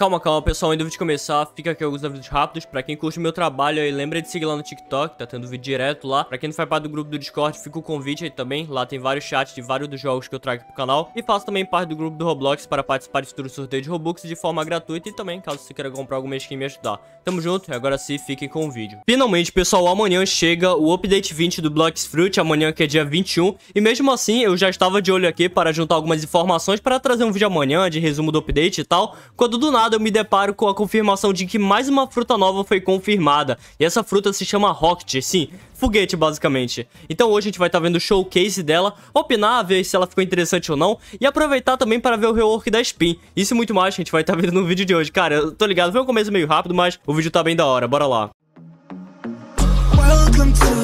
Calma, calma, pessoal, antes de começar, fica aqui alguns avisos rápidos. Pra quem curte o meu trabalho aí, lembra de seguir lá no TikTok, tá tendo vídeo direto lá. Pra quem não faz parte do grupo do Discord, fica o convite aí também. Lá tem vários chats de vários dos jogos que eu trago pro canal. E faço também parte do grupo do Roblox para participar de futuros sorteios de Robux de forma gratuita e também, caso você queira comprar alguma skin me ajudar. Tamo junto, agora sim, fiquem com o vídeo. Finalmente, pessoal, amanhã chega o update 20 do Blox Fruit, amanhã que é dia 21. E mesmo assim, eu já estava de olho aqui para juntar algumas informações para trazer um vídeo amanhã de resumo do update e tal. Quando do nada, nada eu me deparo com a confirmação de que mais uma fruta nova foi confirmada. E essa fruta se chama Rocket, sim, foguete basicamente. Então hoje a gente vai estar tá vendo o showcase dela, opinar, ver se ela ficou interessante ou não, e aproveitar também para ver o rework da Spin. Isso e muito mais a gente vai estar tá vendo no vídeo de hoje. Cara, eu tô ligado, foi um começo meio rápido, mas o vídeo tá bem da hora, bora lá. Welcome to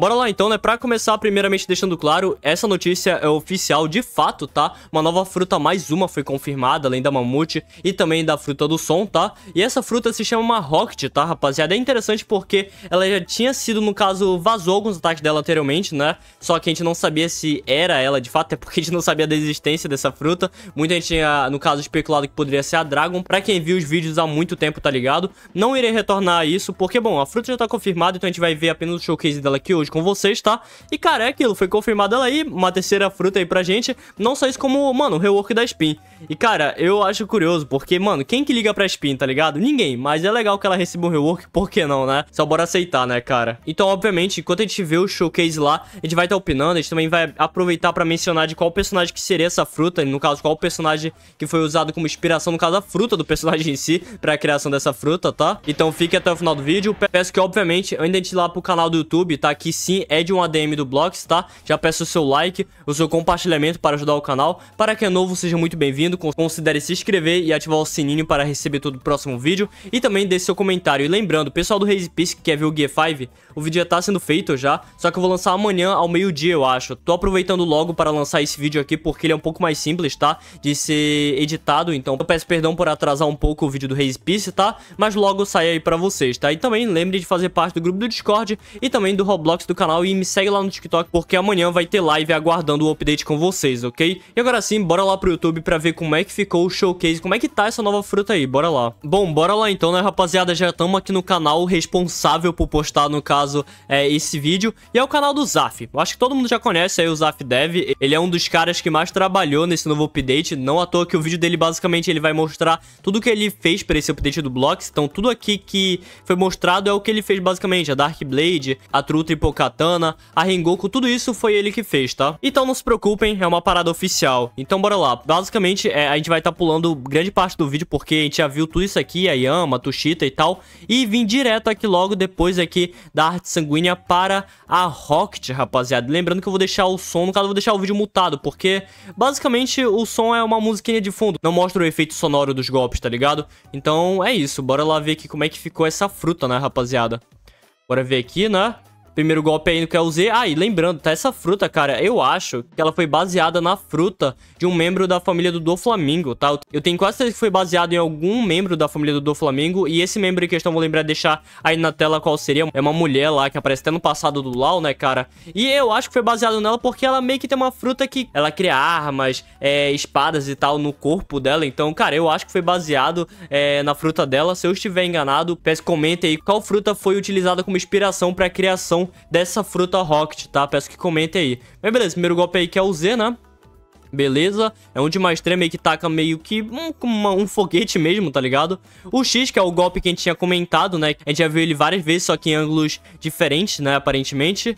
bora lá lá então, né? Pra começar, primeiramente deixando claro, essa notícia é oficial de fato, tá? Uma nova fruta, mais uma, foi confirmada, além da mamute e também da fruta do som, tá? E essa fruta se chama Rocket, tá, rapaziada? É interessante porque ela já tinha sido, no caso, vazou alguns ataques dela anteriormente, né? Só que a gente não sabia se era ela de fato, é porque a gente não sabia da existência dessa fruta. Muita gente tinha, no caso, especulado que poderia ser a Dragon. Pra quem viu os vídeos há muito tempo, tá ligado? Não irei retornar a isso, porque, bom, a fruta já tá confirmada, então a gente vai ver apenas o showcase dela aqui hoje com vocês vocês, tá? E, cara, é aquilo, foi confirmado ela aí, uma terceira fruta aí pra gente, não só isso como, mano, o rework da Spin. E, cara, eu acho curioso, porque, mano, quem que liga pra Spin, tá ligado? Ninguém, mas é legal que ela receba um rework, por que não, né? Só bora aceitar, né, cara? Então, obviamente, enquanto a gente vê o showcase lá, a gente vai estar tá opinando, a gente também vai aproveitar pra mencionar de qual personagem que seria essa fruta, no caso, qual personagem que foi usado como inspiração, no caso, a fruta do personagem em si, pra criação dessa fruta, tá? Então, fique até o final do vídeo, peço que, obviamente, ainda a ir lá pro canal do YouTube, tá? Que sim, é de um ADM do Blocks, tá? Já peço o seu like, o seu compartilhamento para ajudar o canal. Para quem é novo, seja muito bem-vindo. Considere se inscrever e ativar o sininho para receber todo o próximo vídeo. E também deixe seu comentário. E lembrando, pessoal do Raze Peace que quer ver o Gear 5, o vídeo já tá sendo feito já, só que eu vou lançar amanhã ao meio-dia, eu acho. Tô aproveitando logo para lançar esse vídeo aqui porque ele é um pouco mais simples, tá? De ser editado, então eu peço perdão por atrasar um pouco o vídeo do Raze Peace, tá? Mas logo sai aí para vocês, tá? E também lembre de fazer parte do grupo do Discord e também do Roblox do canal canal e me segue lá no TikTok, porque amanhã vai ter live aguardando o update com vocês, ok? E agora sim, bora lá pro YouTube pra ver como é que ficou o showcase, como é que tá essa nova fruta aí, bora lá. Bom, bora lá então, né, rapaziada? Já estamos aqui no canal responsável por postar, no caso, é, esse vídeo, e é o canal do Zaf. Eu acho que todo mundo já conhece aí o Zaf Dev, ele é um dos caras que mais trabalhou nesse novo update, não à toa que o vídeo dele, basicamente, ele vai mostrar tudo que ele fez pra esse update do Blocks, então tudo aqui que foi mostrado é o que ele fez, basicamente, a Dark Blade, a True Tripocatã, katana, a Rengoku, tudo isso foi ele que fez, tá? Então não se preocupem, é uma parada oficial. Então bora lá. Basicamente, é, a gente vai estar tá pulando grande parte do vídeo porque a gente já viu tudo isso aqui, a Yama, Tushita e tal, e vim direto aqui logo depois aqui da arte sanguínea para a Rocket, rapaziada. Lembrando que eu vou deixar o som, no caso eu vou deixar o vídeo mutado, porque basicamente o som é uma musiquinha de fundo, não mostra o efeito sonoro dos golpes, tá ligado? Então é isso, bora lá ver aqui como é que ficou essa fruta, né, rapaziada? Bora ver aqui, né? Primeiro golpe aí no que é o Z. Ah, e lembrando, tá? Essa fruta, cara, eu acho que ela foi baseada na fruta de um membro da família do Doflamingo, tá? Eu tenho quase certeza que foi baseado em algum membro da família do Doflamingo. E esse membro em questão, vou lembrar de deixar aí na tela qual seria. É uma mulher lá que aparece até no passado do Lau, né, cara? E eu acho que foi baseado nela porque ela meio que tem uma fruta que ela cria armas, é, espadas e tal no corpo dela. Então, cara, eu acho que foi baseado é, na fruta dela. Se eu estiver enganado, peço comentem aí qual fruta foi utilizada como inspiração pra criação dessa fruta Rocket, tá? Peço que comente aí. Mas beleza, primeiro golpe aí que é o Z, né? Beleza, é um de mais três, aí que taca meio que um, uma, um foguete mesmo, tá ligado? O X, que é o golpe que a gente tinha comentado, né? A gente já viu ele várias vezes, só que em ângulos diferentes, né, aparentemente.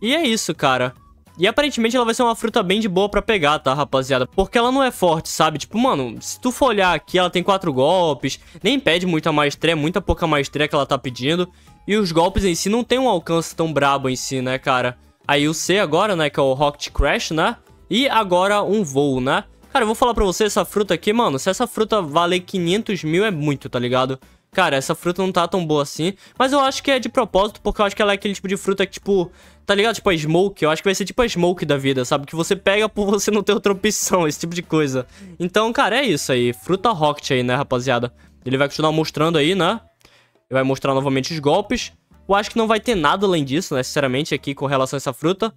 E é isso, cara. E aparentemente ela vai ser uma fruta bem de boa pra pegar, tá, rapaziada? Porque ela não é forte, sabe? Tipo, mano, se tu for olhar aqui, ela tem quatro golpes, nem pede muita maestria, muita pouca maestria que ela tá pedindo. E os golpes em si não tem um alcance tão brabo em si, né, cara? Aí o C agora, né, que é o Rocket Crash, né? E agora um voo, né? Cara, eu vou falar pra você, essa fruta aqui, mano, se essa fruta valer 500 mil é muito, tá ligado? Cara, essa fruta não tá tão boa assim. Mas eu acho que é de propósito, porque eu acho que ela é aquele tipo de fruta que, tipo... Tá ligado? Tipo a Smoke. Eu acho que vai ser tipo a Smoke da vida, sabe? Que você pega por você não ter outra opção, esse tipo de coisa. Então, cara, é isso aí. Fruta Rocket aí, né, rapaziada? Ele vai continuar mostrando aí, né? Ele vai mostrar novamente os golpes. Eu acho que não vai ter nada além disso, né? Sinceramente, aqui com relação a essa fruta.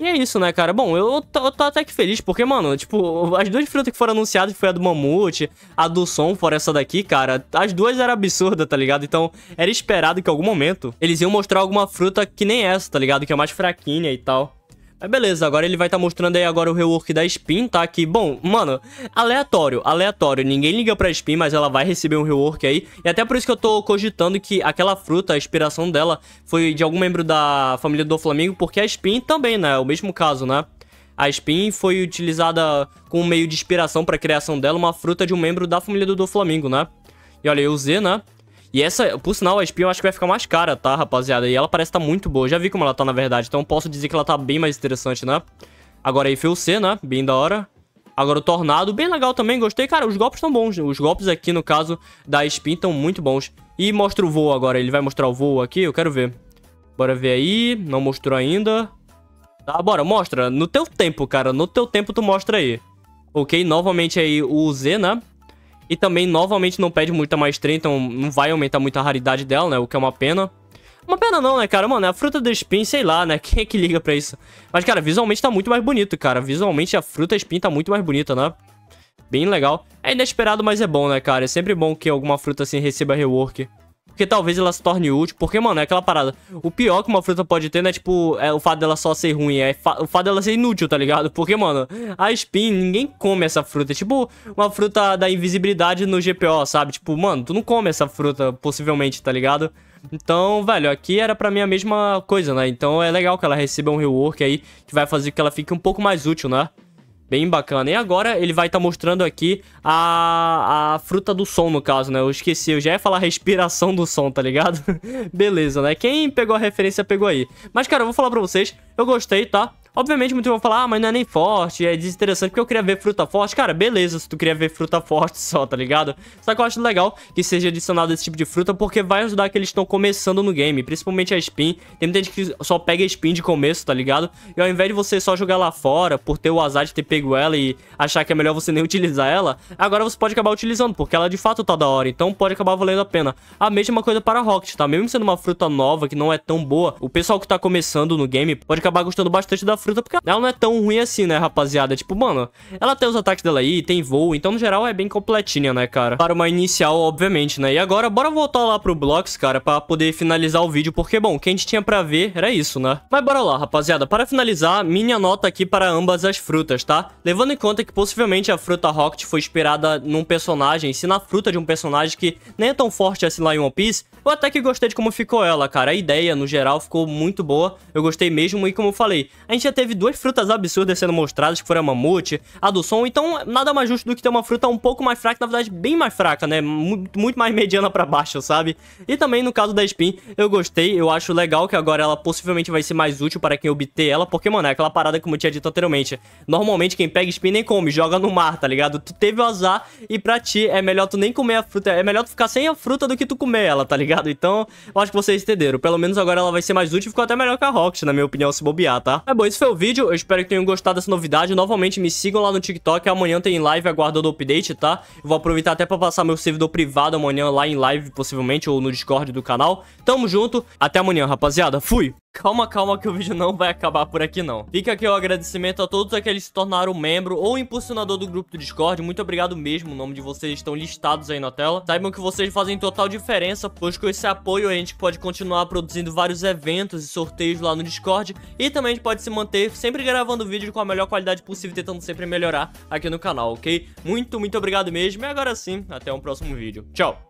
E é isso, né, cara? Bom, eu tô, eu tô, até que feliz, porque, mano, tipo, as duas frutas que foram anunciadas foi a do Mamute, a do Som, fora essa daqui, cara, as duas eram absurdas, tá ligado? Então, era esperado que em algum momento eles iam mostrar alguma fruta que nem essa, tá ligado? Que é mais fraquinha e tal. Aí beleza, agora ele vai estar tá mostrando aí agora o rework da Spin, tá? Que, bom, mano, aleatório, aleatório. Ninguém liga pra Spin, mas ela vai receber um rework aí. E até por isso que eu tô cogitando que aquela fruta, a inspiração dela, foi de algum membro da família do Flamengo, porque a Spin também, né? É o mesmo caso, né? A Spin foi utilizada como meio de inspiração pra criação dela, uma fruta de um membro da família do Flamengo, né? E olha aí o Z, né? E essa, por sinal, a espinha eu acho que vai ficar mais cara, tá, rapaziada? E ela parece tá muito boa. já vi como ela tá, na verdade. Então posso dizer que ela tá bem mais interessante, né? Agora aí foi o C, né? Bem da hora. Agora o Tornado, bem legal também, gostei. Cara, os golpes estão bons. Os golpes aqui, no caso, da Spin estão muito bons. E mostra o voo agora. Ele vai mostrar o voo aqui? Eu quero ver. Bora ver aí. Não mostrou ainda. Tá, bora, mostra. No teu tempo, cara. No teu tempo tu mostra aí. Ok, novamente aí o Z, né? E também, novamente, não pede muita maestria, então não vai aumentar muito a raridade dela, né? O que é uma pena. Uma pena não, né, cara? Mano, é a fruta do spin, sei lá, né? Quem é que liga pra isso? Mas, cara, visualmente tá muito mais bonito, cara. Visualmente a fruta spin tá muito mais bonita, né? Bem legal. É inesperado, mas é bom, né, cara? É sempre bom que alguma fruta assim receba rework que talvez ela se torne útil. Porque, mano, é aquela parada. O pior que uma fruta pode ter não é, tipo, é o fato dela só ser ruim, é o fato dela ser inútil, tá ligado? Porque, mano, a Spin, ninguém come essa fruta. É tipo uma fruta da invisibilidade no GPO, sabe? Tipo, mano, tu não come essa fruta, possivelmente, tá ligado? Então, velho, aqui era pra mim a mesma coisa, né? Então é legal que ela receba um rework aí, que vai fazer que ela fique um pouco mais útil, né? Bem bacana. E agora ele vai estar tá mostrando aqui a, a fruta do som, no caso, né? Eu esqueci, eu já ia falar respiração do som, tá ligado? Beleza, né? Quem pegou a referência pegou aí. Mas, cara, eu vou falar pra vocês, eu gostei, tá? Obviamente, muito vão falar, ah, mas não é nem forte, é desinteressante porque eu queria ver fruta forte. Cara, beleza se tu queria ver fruta forte só, tá ligado? Só que eu acho legal que seja adicionado esse tipo de fruta porque vai ajudar que eles estão começando no game, principalmente a spin. Tem muita gente que só pega a spin de começo, tá ligado? E ao invés de você só jogar lá fora por ter o azar de ter pego ela e achar que é melhor você nem utilizar ela, agora você pode acabar utilizando porque ela de fato tá da hora, então pode acabar valendo a pena. A mesma coisa para a Rocket, tá? Mesmo sendo uma fruta nova que não é tão boa, o pessoal que tá começando no game pode acabar gostando bastante da fruta, porque ela não é tão ruim assim, né, rapaziada? Tipo, mano, ela tem os ataques dela aí, tem voo, então no geral é bem completinha, né, cara? Para uma inicial, obviamente, né? E agora, bora voltar lá pro Blocks, cara, pra poder finalizar o vídeo, porque, bom, o que a gente tinha pra ver era isso, né? Mas bora lá, rapaziada, para finalizar, minha nota aqui para ambas as frutas, tá? Levando em conta que possivelmente a fruta Rocket foi inspirada num personagem, se na fruta de um personagem que nem é tão forte assim lá em One Piece, eu até que gostei de como ficou ela, cara. A ideia, no geral, ficou muito boa, eu gostei mesmo, e como eu falei, a gente já teve duas frutas absurdas sendo mostradas, que foram a mamute, a do som. Então, nada mais justo do que ter uma fruta um pouco mais fraca, na verdade, bem mais fraca, né? Muito, muito mais mediana pra baixo, sabe? E também, no caso da Spin, eu gostei. Eu acho legal que agora ela possivelmente vai ser mais útil para quem obter ela, porque, mano, é aquela parada como eu tinha dito anteriormente. Normalmente, quem pega Spin nem come, joga no mar, tá ligado? Tu teve o azar e pra ti é melhor tu nem comer a fruta, é melhor tu ficar sem a fruta do que tu comer ela, tá ligado? Então, eu acho que vocês entenderam. Pelo menos agora ela vai ser mais útil ficou até melhor que a Rocket, na minha opinião, se bobear, tá? É bom, isso foi o vídeo, eu espero que tenham gostado dessa novidade. Novamente, me sigam lá no TikTok, amanhã tem live aguardando o update, tá? Eu vou aproveitar até pra passar meu servidor privado amanhã lá em live, possivelmente, ou no Discord do canal. Tamo junto, até amanhã, rapaziada. Fui! Calma, calma que o vídeo não vai acabar por aqui não. Fica aqui o agradecimento a todos aqueles que se tornaram membro ou impulsionador do grupo do Discord. Muito obrigado mesmo, o nome de vocês estão listados aí na tela. Saibam que vocês fazem total diferença, pois com esse apoio a gente pode continuar produzindo vários eventos e sorteios lá no Discord e também a gente pode se manter manter sempre gravando vídeo com a melhor qualidade possível, tentando sempre melhorar aqui no canal, ok? Muito, muito obrigado mesmo e agora sim, até um próximo vídeo. Tchau!